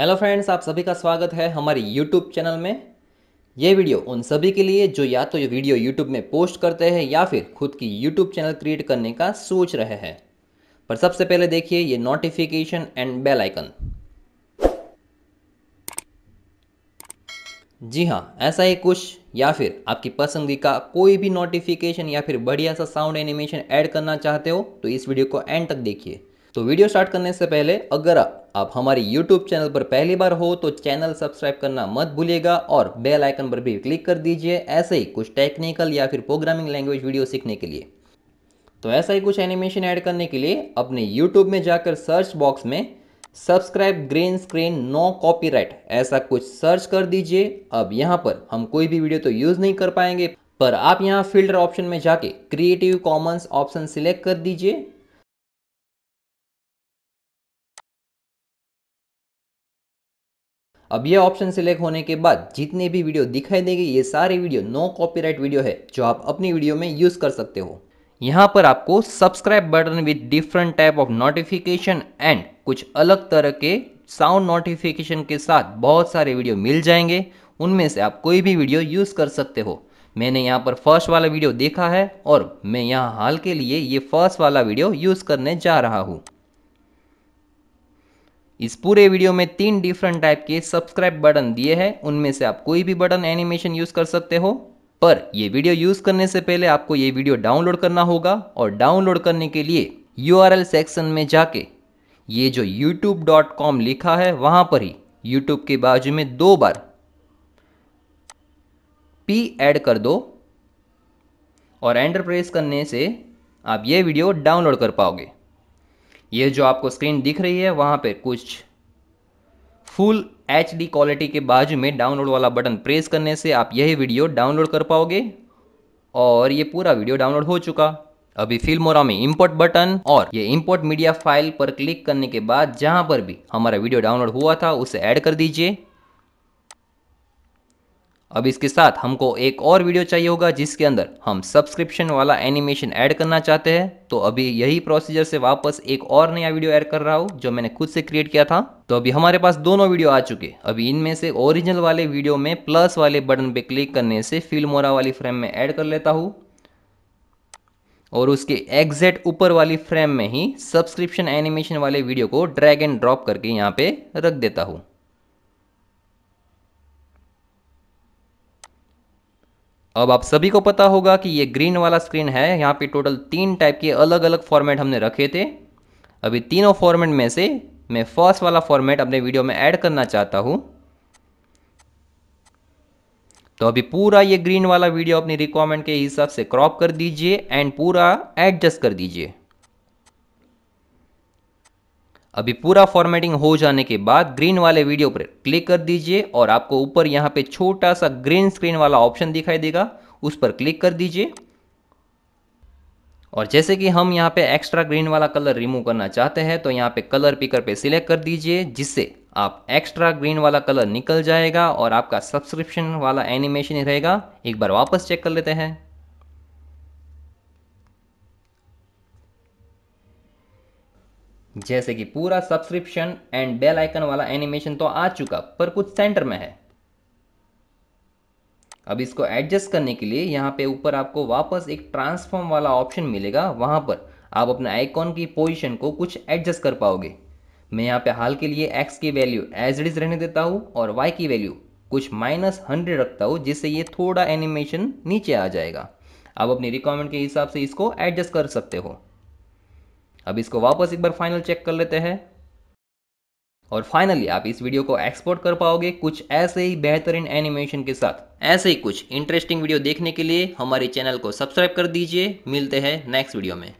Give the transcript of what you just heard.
hello friends आप सभी का स्वागत है हमारे यूट्यूब चैनल में ये वीडियो उन सभी के लिए जो या तो ये वीडियो यूट्यूब में पोस्ट करते हैं या फिर खुद की यूट्यूब चैनल क्रिएट करने का सोच रहे हैं पर सबसे पहले देखिए ये नोटिफिकेशन एंड बेल आइकन जी हाँ ऐसा ही कुछ या फिर आपकी पसंदी का कोई भी नोटिफिकेशन या फिर बढ़िया सा साउंड एनिमेशन ऐड करना चाहते हो तो इस वीडियो को एंड तक देखिए तो वीडियो स्टार्ट करने से पहले अगर आप हमारे यूट्यूब चैनल पर पहली बार हो तो चैनल सब्सक्राइब करना मत भूलिएगा और बेल आइकन पर भी क्लिक कर दीजिए ऐसे ही कुछ टेक्निकल या फिर प्रोग्रामिंग लैंग्वेज वीडियो सीखने के लिए तो ऐसा ही कुछ एनिमेशन ऐड करने के लिए अपने यूट्यूब में जाकर सर्च बॉक्स में subscribe green screen no copyright ऐसा कुछ सर्च कर दीजिए अब यहाँ पर हम कोई भी वीडियो तो यूज़ नहीं कर पाएंगे पर आप यहाँ फिल्टर ऑप्शन में जाके क्रिएटिव कॉमन्स ऑप्शन सिलेक्ट कर दीजिए अब ये ऑप्शन सिलेक्ट होने के बाद जितने भी वीडियो दिखाई देंगे ये सारे वीडियो नो कॉपीराइट वीडियो है जो आप अपनी वीडियो में यूज़ कर सकते हो यहाँ पर आपको subscribe button with different type of notification and कुछ अलग तरह के साउंड नोटिफिकेशन के साथ बहुत सारे वीडियो मिल जाएंगे उनमें से आप कोई भी वीडियो यूज़ कर सकते हो मैंने यहाँ पर फर्स्ट वाला वीडियो देखा है और मैं यहाँ हाल के लिए ये फर्स्ट वाला वीडियो यूज़ करने जा रहा हूँ इस पूरे वीडियो में तीन डिफरेंट टाइप के सब्सक्राइब बटन दिए हैं उनमें से आप कोई भी बटन एनिमेशन यूज कर सकते हो पर ये वीडियो यूज करने से पहले आपको ये वीडियो डाउनलोड करना होगा और डाउनलोड करने के लिए यू सेक्शन में जाके ये जो youtube.com लिखा है वहां पर ही YouTube के बाजू में दो बार P एड कर दो और एंटर प्रेस करने से आप ये वीडियो डाउनलोड कर पाओगे ये जो आपको स्क्रीन दिख रही है वहाँ पर कुछ फुल एच डी क्वालिटी के बाजू में डाउनलोड वाला बटन प्रेस करने से आप यही वीडियो डाउनलोड कर पाओगे और ये पूरा वीडियो डाउनलोड हो चुका अभी फिल्मोरा में इंपोर्ट बटन और ये इंपोर्ट मीडिया फाइल पर क्लिक करने के बाद जहां पर भी हमारा वीडियो डाउनलोड हुआ था उसे ऐड कर दीजिए अब इसके साथ हमको एक और वीडियो चाहिए होगा जिसके अंदर हम सब्सक्रिप्शन वाला एनिमेशन ऐड करना चाहते हैं तो अभी यही प्रोसीजर से वापस एक और नया वीडियो ऐड कर रहा हूँ जो मैंने खुद से क्रिएट किया था तो अभी हमारे पास दोनों वीडियो आ चुके अभी इनमें से ओरिजिनल वाले वीडियो में प्लस वाले बटन पे क्लिक करने से फिल्मोरा वाली फ्रेम में ऐड कर लेता हूँ और उसके एग्जैक्ट ऊपर वाली फ्रेम में ही सब्सक्रिप्शन एनिमेशन वाले वीडियो को ड्रैग एंड ड्रॉप करके यहाँ पे रख देता हूँ अब आप सभी को पता होगा कि ये ग्रीन वाला स्क्रीन है यहाँ पे टोटल तीन टाइप के अलग अलग फॉर्मेट हमने रखे थे अभी तीनों फॉर्मेट में से मैं फर्स्ट वाला फॉर्मेट अपने वीडियो में ऐड करना चाहता हूँ तो अभी पूरा ये ग्रीन वाला वीडियो अपनी रिक्वायरमेंट के हिसाब से क्रॉप कर दीजिए एंड पूरा एडजस्ट कर दीजिए अभी पूरा फॉर्मेटिंग हो जाने के बाद ग्रीन वाले वीडियो पर क्लिक कर दीजिए और आपको ऊपर यहाँ पे छोटा सा ग्रीन स्क्रीन वाला ऑप्शन दिखाई देगा उस पर क्लिक कर दीजिए और जैसे कि हम यहाँ पे एक्स्ट्रा ग्रीन वाला कलर रिमूव करना चाहते हैं तो यहाँ पे कलर पिकर पे सिलेक्ट कर दीजिए जिससे आप एक्स्ट्रा ग्रीन वाला कलर निकल जाएगा और आपका सब्सक्रिप्शन वाला एनिमेशन ही रहेगा एक बार वापस चेक कर लेते हैं जैसे कि पूरा सब्सक्रिप्शन एंड बेल आइकन वाला एनिमेशन तो आ चुका पर कुछ सेंटर में है अब इसको एडजस्ट करने के लिए यहाँ पे ऊपर आपको वापस एक ट्रांसफॉर्म वाला ऑप्शन मिलेगा वहाँ पर आप अपने आइकॉन की पोजीशन को कुछ एडजस्ट कर पाओगे मैं यहाँ पे हाल के लिए एक्स की वैल्यू एज इज़ रहने देता हूँ और वाई की वैल्यू कुछ माइनस हंड्रेड रखता हूँ जिससे ये थोड़ा एनिमेशन नीचे आ जाएगा आप अपनी रिक्वायरमेंट के हिसाब से इसको एडजस्ट कर सकते हो अब इसको वापस एक बार फाइनल चेक कर लेते हैं और फाइनली आप इस वीडियो को एक्सपोर्ट कर पाओगे कुछ ऐसे ही बेहतरीन एनिमेशन के साथ ऐसे ही कुछ इंटरेस्टिंग वीडियो देखने के लिए हमारे चैनल को सब्सक्राइब कर दीजिए मिलते हैं नेक्स्ट वीडियो में